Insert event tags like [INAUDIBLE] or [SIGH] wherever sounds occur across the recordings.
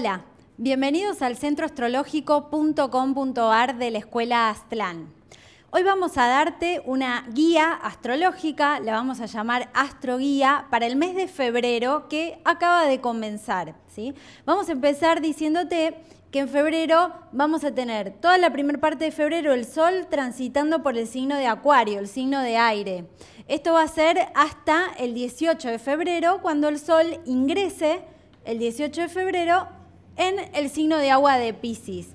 Hola, bienvenidos al centroastrológico.com.ar de la Escuela Aztlán. Hoy vamos a darte una guía astrológica, la vamos a llamar Astroguía, para el mes de febrero que acaba de comenzar. ¿sí? Vamos a empezar diciéndote que en febrero vamos a tener toda la primera parte de febrero el sol transitando por el signo de Acuario, el signo de aire. Esto va a ser hasta el 18 de febrero, cuando el sol ingrese el 18 de febrero en el signo de agua de Pisces.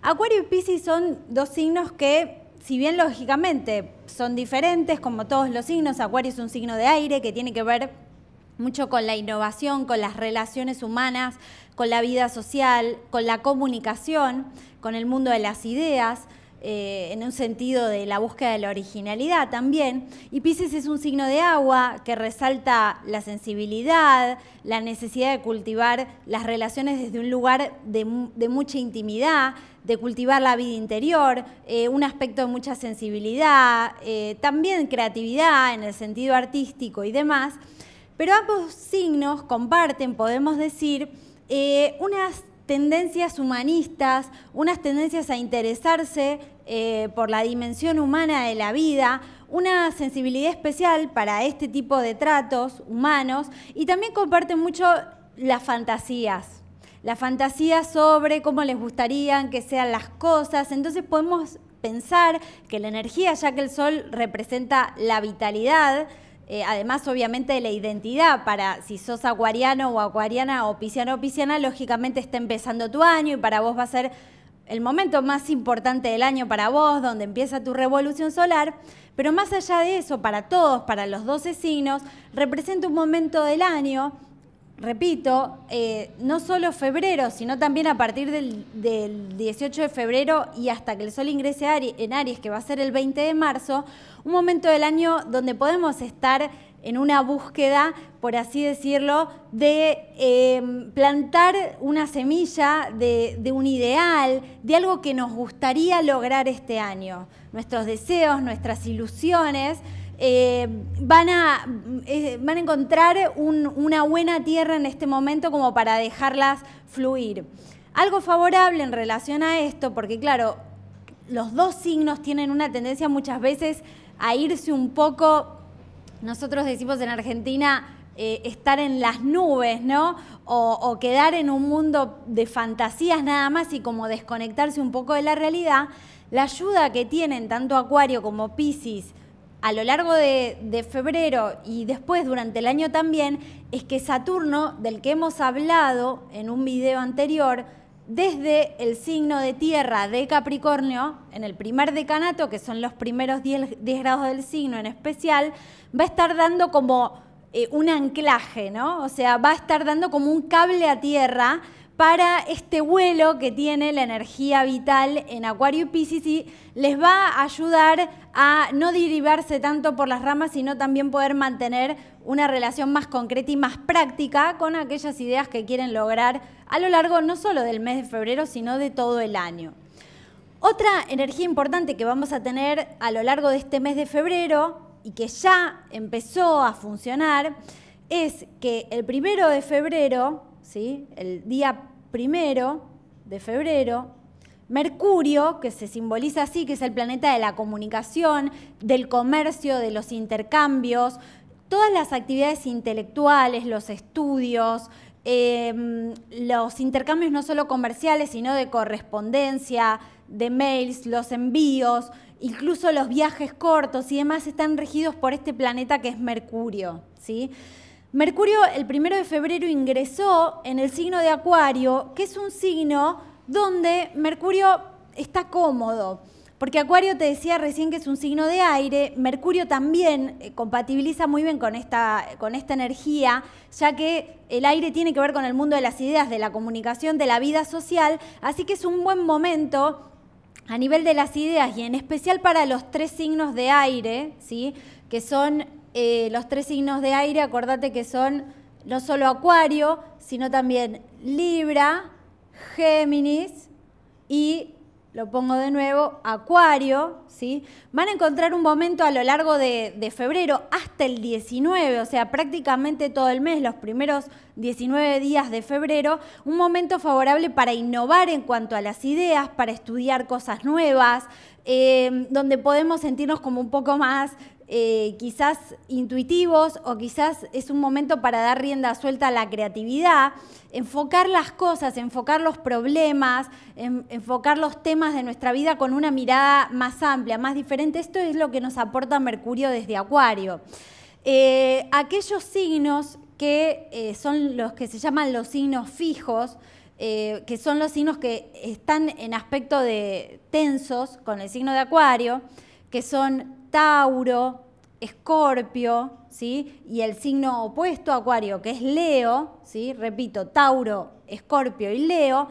Acuario y Pisces son dos signos que, si bien lógicamente son diferentes, como todos los signos, Acuario es un signo de aire que tiene que ver mucho con la innovación, con las relaciones humanas, con la vida social, con la comunicación, con el mundo de las ideas. Eh, en un sentido de la búsqueda de la originalidad también. Y Pisces es un signo de agua que resalta la sensibilidad, la necesidad de cultivar las relaciones desde un lugar de, mucha intimidad, de cultivar la vida interior, eh, un aspecto de mucha sensibilidad, eh, también creatividad en el sentido artístico y demás. Pero ambos signos comparten, podemos decir, unas tendencias humanistas, unas tendencias a interesarse eh, por la dimensión humana de la vida, una sensibilidad especial para este tipo de tratos humanos y también comparten mucho las fantasías. Las fantasías sobre cómo les gustarían que sean las cosas. Entonces podemos pensar que la energía, ya que el sol representa la vitalidad, eh, además obviamente de la identidad, para si sos acuariano o acuariana o pisciano o pisciana, lógicamente está empezando tu año y para vos va a ser el momento más importante del año para vos, donde empieza tu revolución solar, pero más allá de eso, para todos, para los doce signos, representa un momento del año repito, eh, no solo febrero, sino también a partir del, 18 de febrero y hasta que el sol ingrese en Aries, que va a ser el 20 de marzo, un momento del año donde podemos estar en una búsqueda, por así decirlo, de em, plantar una semilla de un ideal, de algo que nos gustaría lograr este año, nuestros deseos, nuestras ilusiones. Eh, van, a, eh, van a encontrar una buena tierra en este momento como para dejarlas fluir. Algo favorable en relación a esto, porque claro, los dos signos tienen una tendencia muchas veces a irse un poco, nosotros decimos en Argentina, eh, estar en las nubes, ¿no? O, o, quedar en un mundo de fantasías nada más y como desconectarse un poco de la realidad, la ayuda que tienen tanto Acuario como Pisces a lo largo de, febrero y después durante el año también, es que Saturno, del que hemos hablado en un video anterior, desde el signo de tierra de Capricornio, en el primer decanato, que son los primeros 10, grados del signo en especial, va a estar dando como eh, un anclaje, ¿no? O sea, va a estar dando como un cable a tierra para este vuelo que tiene la energía vital en Acuario y Piscis les va a ayudar a no derivarse tanto por las ramas, sino también poder mantener una relación más concreta y más práctica con aquellas ideas que quieren lograr a lo largo no solo del mes de febrero, sino de todo el año. Otra energía importante que vamos a tener a lo largo de este mes de febrero y que ya empezó a funcionar es que el primero de febrero, ¿sí? el día primero de febrero, Mercurio, que se simboliza así, que es el planeta de la comunicación, del comercio, de los intercambios, todas las actividades intelectuales, los estudios, em, los intercambios no solo comerciales, sino de correspondencia, de mails, los envíos, incluso los viajes cortos y demás están regidos por este planeta que es Mercurio. ¿sí? Mercurio el primero de febrero ingresó en el signo de Acuario, que es un signo donde Mercurio está cómodo. Porque Acuario te decía recién que es un signo de aire, Mercurio también eh, compatibiliza muy bien con esta, con esta energía, ya que el aire tiene que ver con el mundo de las ideas, de la comunicación, de la vida social, así que es un buen momento a nivel de las ideas y en especial para los tres signos de aire, ¿sí? que son eh, los tres signos de aire, acordate que son no solo Acuario, sino también Libra, Géminis y lo pongo de nuevo, Acuario, ¿sí? Van a encontrar un momento a lo largo de, febrero hasta el 19, o sea, prácticamente todo el mes, los primeros 19 días de febrero, un momento favorable para innovar en cuanto a las ideas, para estudiar cosas nuevas, eh, donde podemos sentirnos como un poco más eh, quizás intuitivos o quizás es un momento para dar rienda suelta a la creatividad, enfocar las cosas, enfocar los problemas, enfocar los temas de nuestra vida con una mirada más amplia, más diferente. Esto es lo que nos aporta Mercurio desde Acuario. Eh, aquellos signos que eh, son los que se llaman los signos fijos, que son los signos que están en aspecto de tensos con el signo de Acuario, que son Tauro, Escorpio, ¿sí? Y el signo opuesto Acuario, que es Leo, ¿sí? Repito, Tauro, Escorpio y Leo,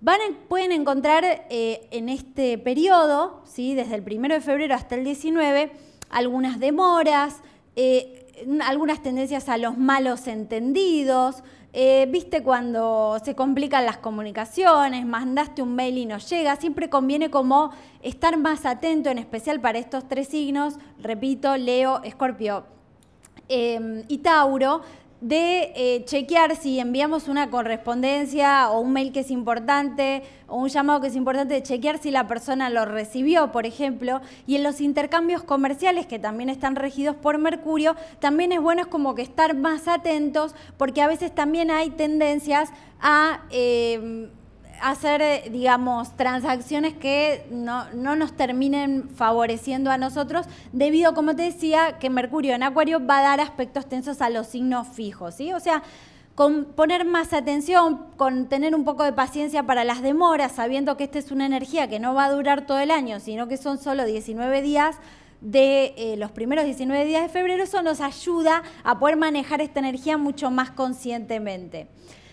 van pueden encontrar eh, en este periodo, ¿sí? Desde el 1 de febrero hasta el 19, algunas demoras, eh, algunas tendencias a los malos entendidos, eh, viste cuando se complican las comunicaciones, mandaste un mail y no llega, siempre conviene como estar más atento, en especial para estos tres signos, repito, Leo, Escorpio eh, y Tauro, de eh, chequear si enviamos una correspondencia o un mail que es importante o un llamado que es importante, de chequear si la persona lo recibió, por ejemplo, y en los intercambios comerciales que también están regidos por Mercurio, también es bueno es como que estar más atentos porque a veces también hay tendencias a... Eh, hacer, eh, digamos, transacciones que no, nos terminen favoreciendo a nosotros, debido, como te decía, que Mercurio en Acuario va a dar aspectos tensos a los signos fijos, ¿sí? O sea, con poner más atención, con tener un poco de paciencia para las demoras, sabiendo que esta es una energía que no va a durar todo el año, sino que son solo 19 días de eh, los primeros 19 días de febrero, eso nos ayuda a poder manejar esta energía mucho más conscientemente.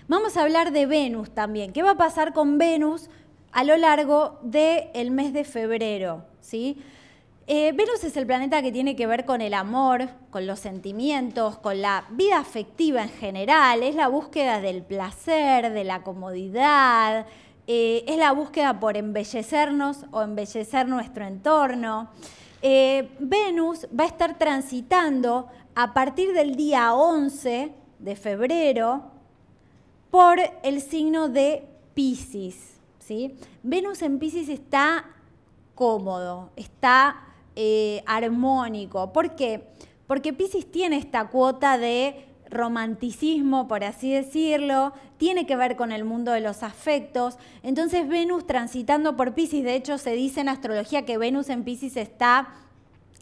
Vamos a hablar de Venus también. ¿Qué va a pasar con Venus a lo largo del mes de febrero? ¿Sí? Eh, Venus es el planeta que tiene que ver con el amor, con los sentimientos, con la vida afectiva en general, es la búsqueda del placer, de la comodidad, eh, es la búsqueda por embellecernos o embellecer nuestro entorno. Eh, Venus va a estar transitando a partir del día 11 de febrero por el signo de Pisces. ¿sí? Venus en Pisces está cómodo, está eh, armónico. ¿Por qué? Porque Pisces tiene esta cuota de romanticismo, por así decirlo, tiene que ver con el mundo de los afectos. Entonces Venus transitando por Pisces, de hecho se dice en astrología que Venus en Pisces está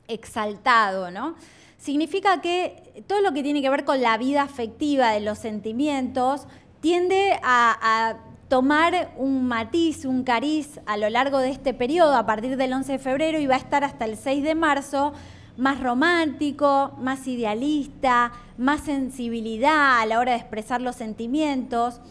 exaltado, ¿no? Significa que todo lo que tiene que ver con la vida afectiva, de los sentimientos, tiende a, tomar un matiz, un cariz a lo largo de este periodo, a partir del 11 de febrero y va a estar hasta el 6 de marzo, más romántico, más idealista, más sensibilidad a la hora de expresar los sentimientos.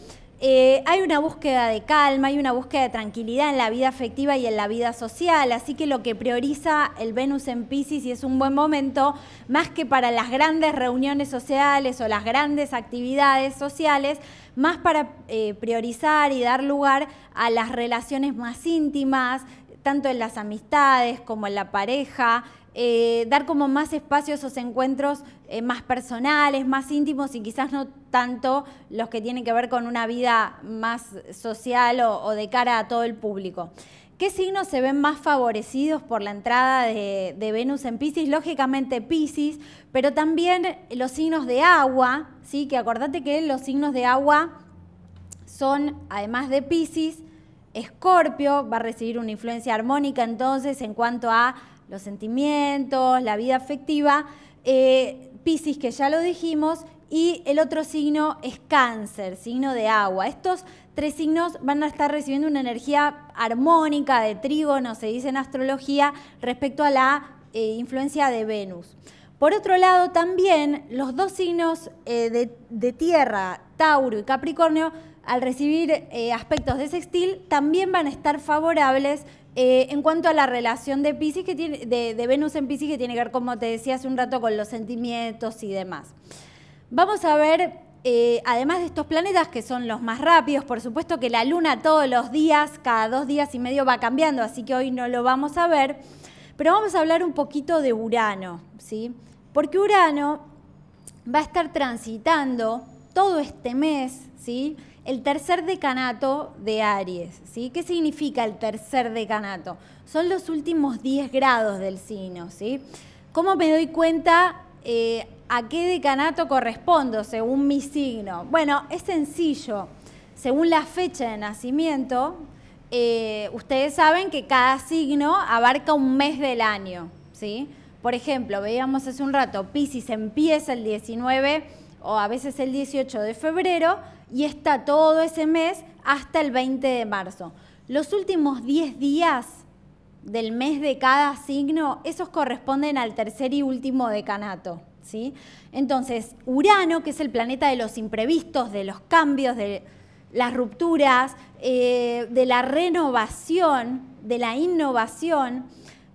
Eh, hay una búsqueda de calma, hay una búsqueda de tranquilidad en la vida afectiva y en la vida social, así que lo que prioriza el Venus en Pisces y es un buen momento, más que para las grandes reuniones sociales o las grandes actividades sociales, más para eh, priorizar y dar lugar a las relaciones más íntimas, tanto en las amistades como en la pareja, eh, dar como más espacio a esos encuentros eh, más personales, más íntimos y quizás no tanto los que tienen que ver con una vida más social o de cara a todo el público. ¿Qué signos se ven más favorecidos por la entrada de, Venus en Pisces? Lógicamente Pisces, pero también los signos de agua, ¿sí? que acordate que los signos de agua son, además de Pisces, Escorpio va a recibir una influencia armónica entonces en cuanto a los sentimientos, la vida afectiva, eh, Pisces que ya lo dijimos, y el otro signo es cáncer, signo de agua. Estos tres signos van a estar recibiendo una energía armónica de trígono, se dice en astrología, respecto a la eh, influencia de Venus. Por otro lado, también los dos signos eh, de, tierra, Tauro y Capricornio, al recibir eh, aspectos de sextil, también van a estar favorables en cuanto a la relación de, que tiene, de, de Venus en Pisces, que tiene que ver, como te decía hace un rato, con los sentimientos y demás. Vamos a ver, eh, además de estos planetas que son los más rápidos, por supuesto que la Luna todos los días, cada dos días y medio va cambiando, así que hoy no lo vamos a ver, pero vamos a hablar un poquito de Urano, ¿sí? Porque Urano va a estar transitando todo este mes, ¿sí? El tercer decanato de Aries, ¿sí? ¿Qué significa el tercer decanato? Son los últimos 10 grados del signo, ¿sí? ¿Cómo me doy cuenta? Eh, ¿A qué decanato correspondo según mi signo? Bueno, es sencillo. Según la fecha de nacimiento, eh, ustedes saben que cada signo abarca un mes del año. ¿sí? Por ejemplo, veíamos hace un rato, Pisces empieza el 19 o a veces el 18 de febrero y está todo ese mes hasta el 20 de marzo. Los últimos 10 días del mes de cada signo, esos corresponden al tercer y último decanato. ¿sí? Entonces, Urano, que es el planeta de los imprevistos, de los cambios, de las rupturas, eh, de la renovación, de la innovación,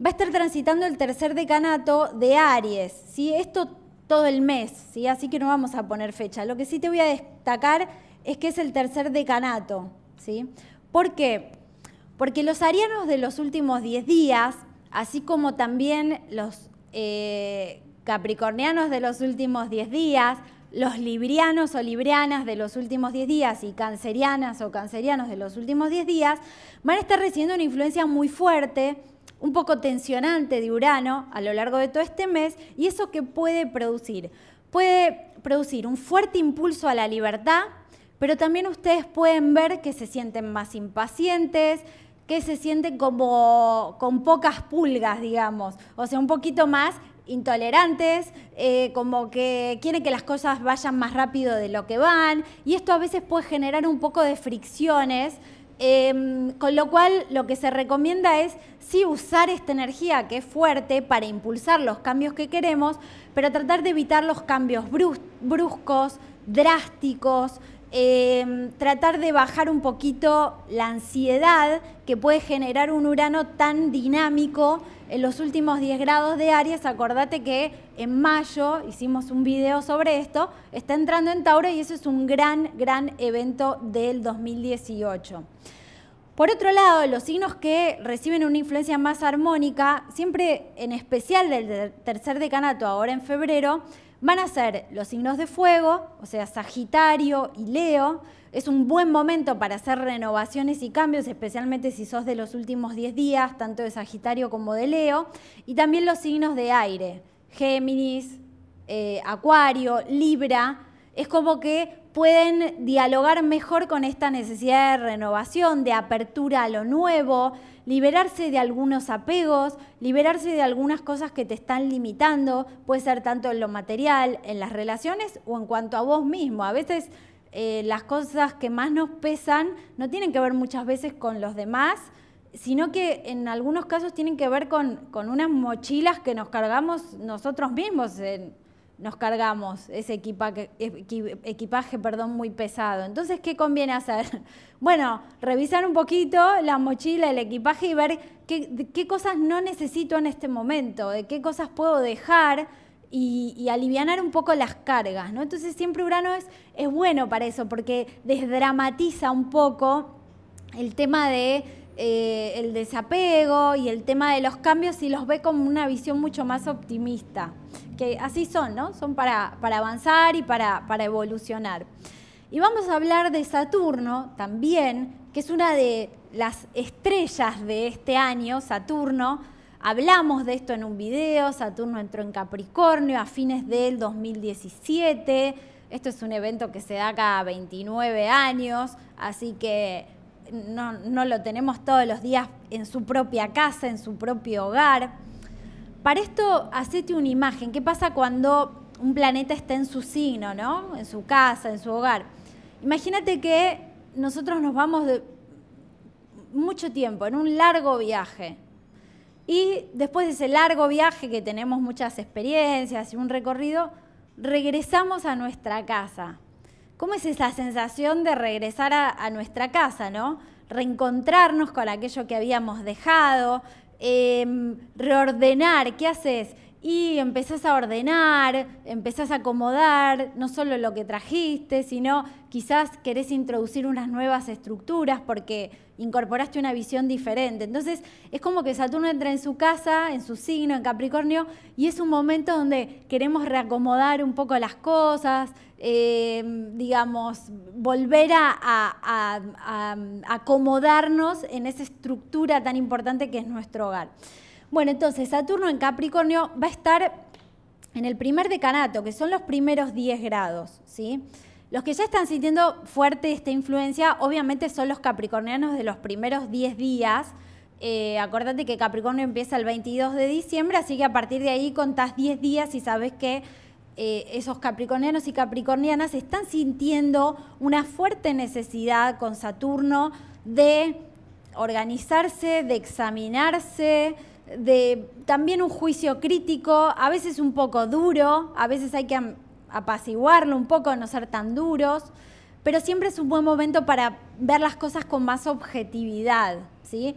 va a estar transitando el tercer decanato de Aries, ¿sí? Esto todo el mes, ¿sí? Así que no vamos a poner fecha. Lo que sí te voy a destacar es que es el tercer decanato, ¿sí? ¿Por qué? Porque los arianos de los últimos 10 días, así como también los eh, capricornianos de los últimos 10 días, los librianos o librianas de los últimos 10 días y cancerianas o cancerianos de los últimos 10 días van a estar recibiendo una influencia muy fuerte, un poco tensionante de Urano a lo largo de todo este mes y eso que puede producir. Puede producir un fuerte impulso a la libertad, pero también ustedes pueden ver que se sienten más impacientes, que se sienten como con pocas pulgas, digamos, o sea, un poquito más intolerantes, eh, como que quieren que las cosas vayan más rápido de lo que van, y esto a veces puede generar un poco de fricciones, em, con lo cual lo que se recomienda es sí usar esta energía que es fuerte para impulsar los cambios que queremos, pero tratar de evitar los cambios bruscos, drásticos, em, tratar de bajar un poquito la ansiedad que puede generar un Urano tan dinámico en los últimos 10 grados de Aries, acordate que en mayo hicimos un video sobre esto, está entrando en Tauro y eso es un gran, gran evento del 2018. Por otro lado, los signos que reciben una influencia más armónica, siempre en especial del tercer decanato, ahora en febrero, van a ser los signos de fuego, o sea, Sagitario y Leo. Es un buen momento para hacer renovaciones y cambios, especialmente si sos de los últimos 10 días, tanto de Sagitario como de Leo. Y también los signos de aire, Géminis, eh, Acuario, Libra. Es como que pueden dialogar mejor con esta necesidad de renovación, de apertura a lo nuevo, liberarse de algunos apegos, liberarse de algunas cosas que te están limitando, puede ser tanto en lo material, en las relaciones o en cuanto a vos mismo. A veces eh, las cosas que más nos pesan no tienen que ver muchas veces con los demás, sino que en algunos casos tienen que ver con, con unas mochilas que nos cargamos nosotros mismos. En, nos cargamos ese equipaje, equipaje perdón, muy pesado. Entonces, ¿qué conviene hacer? [LAUGHS] Bueno, revisar un poquito la mochila, el equipaje y ver qué, cosas no necesito en este momento, de qué cosas puedo dejar y, aliviar un poco las cargas. ¿no? Entonces, siempre Urano es, es bueno para eso, porque desdramatiza un poco el tema de eh, el desapego y el tema de los cambios y los ve como una visión mucho más optimista que así son, ¿no? Son para, avanzar y para, evolucionar. Y vamos a hablar de Saturno también, que es una de las estrellas de este año, Saturno. Hablamos de esto en un video, Saturno entró en Capricornio a fines del 2017. Esto es un evento que se da cada 29 años, así que no, no lo tenemos todos los días en su propia casa, en su propio hogar. Para esto, hacete una imagen. ¿Qué pasa cuando un planeta está en su signo, ¿no? En su casa, en su hogar. Imagínate que nosotros nos vamos de mucho tiempo, en un largo viaje. Y después de ese largo viaje que tenemos muchas experiencias y un recorrido, regresamos a nuestra casa. ¿Cómo es esa sensación de regresar a, a nuestra casa, no? Reencontrarnos con aquello que habíamos dejado, Em, reordenar, ¿qué haces? y empezás a ordenar, empezás a acomodar no solo lo que trajiste, sino quizás querés introducir unas nuevas estructuras porque incorporaste una visión diferente. Entonces es como que Saturno entra en su casa, en su signo, en Capricornio, y es un momento donde queremos reacomodar un poco las cosas, eh, digamos, volver a acomodarnos en esa estructura tan importante que es nuestro hogar. Bueno, entonces Saturno en Capricornio va a estar en el primer decanato, que son los primeros 10 grados, Los que ya están sintiendo fuerte esta influencia, obviamente son los capricornianos de los primeros 10 días. Eh, Acuérdate que Capricornio empieza el 22 de diciembre, así que a partir de ahí contás 10 días y sabes que eh, esos capricornianos y capricornianas están sintiendo una fuerte necesidad con Saturno de organizarse, de examinarse, de también un juicio crítico, a veces un poco duro, a veces hay que apaciguarlo un poco, no ser tan duros, pero siempre es un buen momento para ver las cosas con más objetividad, ¿sí?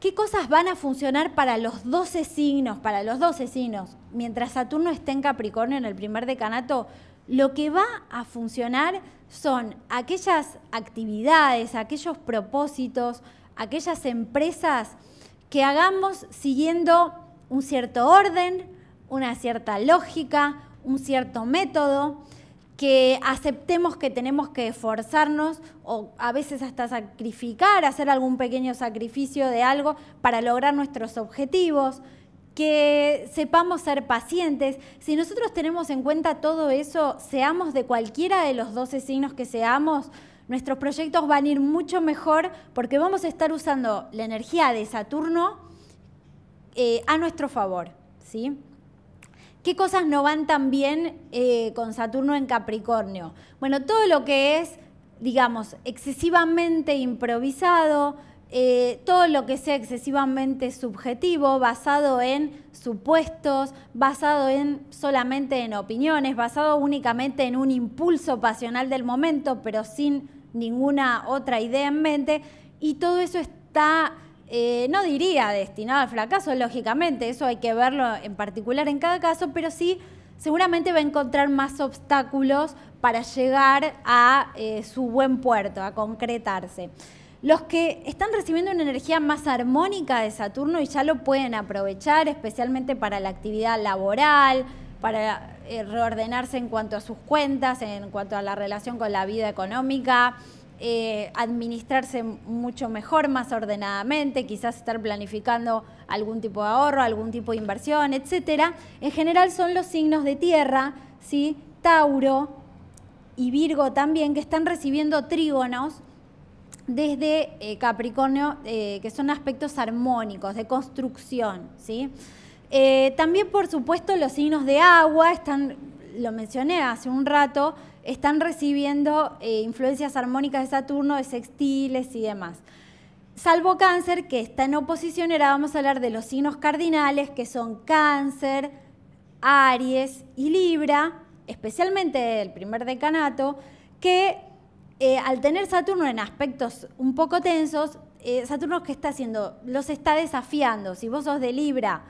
¿Qué cosas van a funcionar para los 12 signos? Para los 12 signos, mientras Saturno esté en Capricornio en el primer decanato, lo que va a funcionar son aquellas actividades, aquellos propósitos, aquellas empresas que hagamos siguiendo un cierto orden, una cierta lógica, un cierto método, que aceptemos que tenemos que esforzarnos o a veces hasta sacrificar, hacer algún pequeño sacrificio de algo para lograr nuestros objetivos, que sepamos ser pacientes. Si nosotros tenemos en cuenta todo eso, seamos de cualquiera de los 12 signos que seamos, nuestros proyectos van a ir mucho mejor porque vamos a estar usando la energía de Saturno eh, a nuestro favor. ¿sí? ¿Qué cosas no van tan bien eh, con Saturno en Capricornio? Bueno, todo lo que es, digamos, excesivamente improvisado, eh, todo lo que sea excesivamente subjetivo, basado en supuestos, basado en solamente en opiniones, basado únicamente en un impulso pasional del momento, pero sin ninguna otra idea en mente y todo eso está, eh, no diría destinado al fracaso, lógicamente, eso hay que verlo en particular en cada caso, pero sí seguramente va a encontrar más obstáculos para llegar a eh, su buen puerto, a concretarse. Los que están recibiendo una energía más armónica de Saturno y ya lo pueden aprovechar, especialmente para la actividad laboral, para eh, reordenarse en cuanto a sus cuentas, en cuanto a la relación con la vida económica, eh, administrarse mucho mejor, más ordenadamente, quizás estar planificando algún tipo de ahorro, algún tipo de inversión, etcétera. En general son los signos de tierra, ¿sí? Tauro y Virgo también, que están recibiendo trígonos desde eh, Capricornio, que son aspectos armónicos, de construcción, ¿sí? Eh, también, por supuesto, los signos de agua están, lo mencioné hace un rato, están recibiendo eh, influencias armónicas de Saturno, de sextiles y demás. Salvo cáncer, que está en oposición, ahora vamos a hablar de los signos cardinales, que son cáncer, Aries y Libra, especialmente el primer decanato, que eh, al tener Saturno en aspectos un poco tensos, Saturno que está haciendo, los está desafiando. Si vos sos de Libra,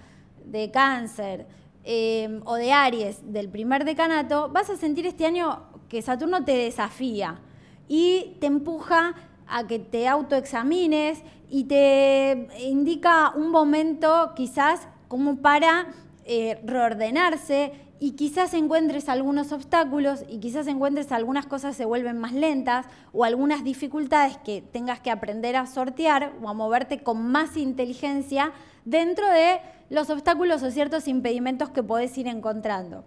de cáncer em, o de Aries del primer decanato, vas a sentir este año que Saturno te desafía y te empuja a que te autoexamines y te indica un momento quizás como para eh, reordenarse y quizás encuentres algunos obstáculos y quizás encuentres algunas cosas se vuelven más lentas o algunas dificultades que tengas que aprender a sortear o a moverte con más inteligencia dentro de los obstáculos o ciertos impedimentos que podés ir encontrando.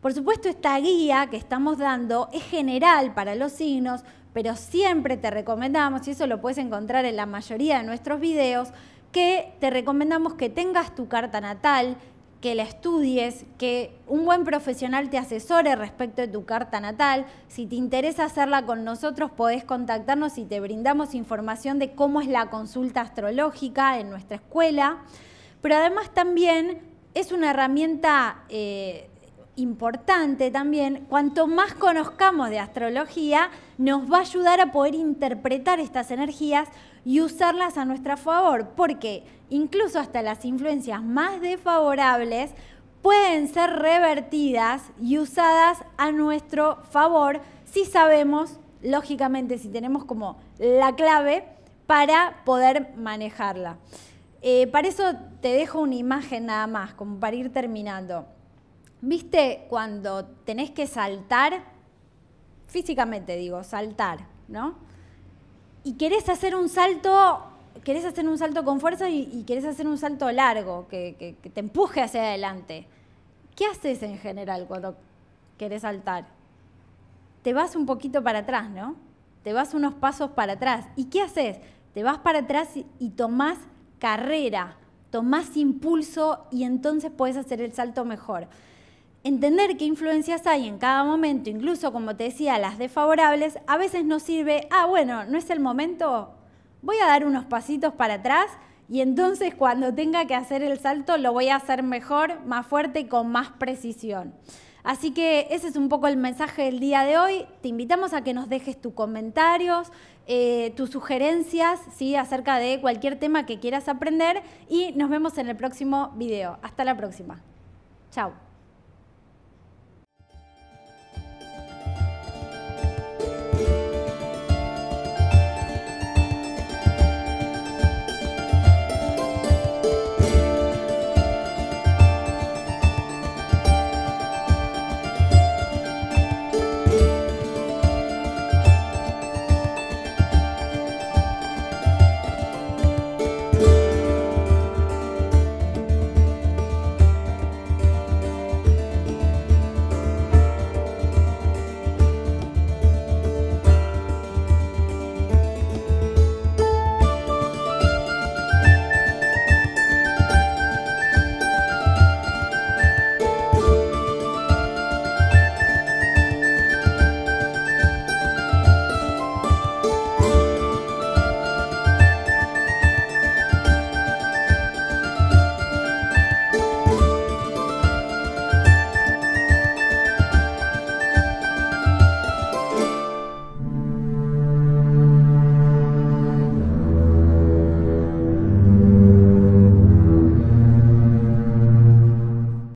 Por supuesto, esta guía que estamos dando es general para los signos, pero siempre te recomendamos, y eso lo puedes encontrar en la mayoría de nuestros videos, que te recomendamos que tengas tu carta natal, que la estudies, que un buen profesional te asesore respecto de tu carta natal. Si te interesa hacerla con nosotros, podés contactarnos y te brindamos información de cómo es la consulta astrológica en nuestra escuela. Pero además también es una herramienta eh, importante también. Cuanto más conozcamos de astrología, nos va a ayudar a poder interpretar estas energías y usarlas a nuestro favor, porque incluso hasta las influencias más desfavorables pueden ser revertidas y usadas a nuestro favor si sabemos, lógicamente, si tenemos como la clave para poder manejarla. Eh, para eso te dejo una imagen nada más, como para ir terminando. ¿Viste cuando tenés que saltar físicamente digo, saltar, ¿no? Y querés hacer un salto, querés hacer un salto con fuerza y, querés hacer un salto largo, que, te empuje hacia adelante. ¿Qué haces en general cuando querés saltar? Te vas un poquito para atrás, ¿no? Te vas unos pasos para atrás. ¿Y qué haces? Te vas para atrás y, tomás carrera, tomás impulso y entonces puedes hacer el salto mejor. Entender qué influencias hay en cada momento, incluso como te decía, las desfavorables, a veces nos sirve, ah, bueno, no es el momento, voy a dar unos pasitos para atrás y entonces cuando tenga que hacer el salto lo voy a hacer mejor, más fuerte y con más precisión. Así que ese es un poco el mensaje del día de hoy. Te invitamos a que nos dejes tus comentarios, eh, tus sugerencias ¿sí? acerca de cualquier tema que quieras aprender y nos vemos en el próximo video. Hasta la próxima. Chao.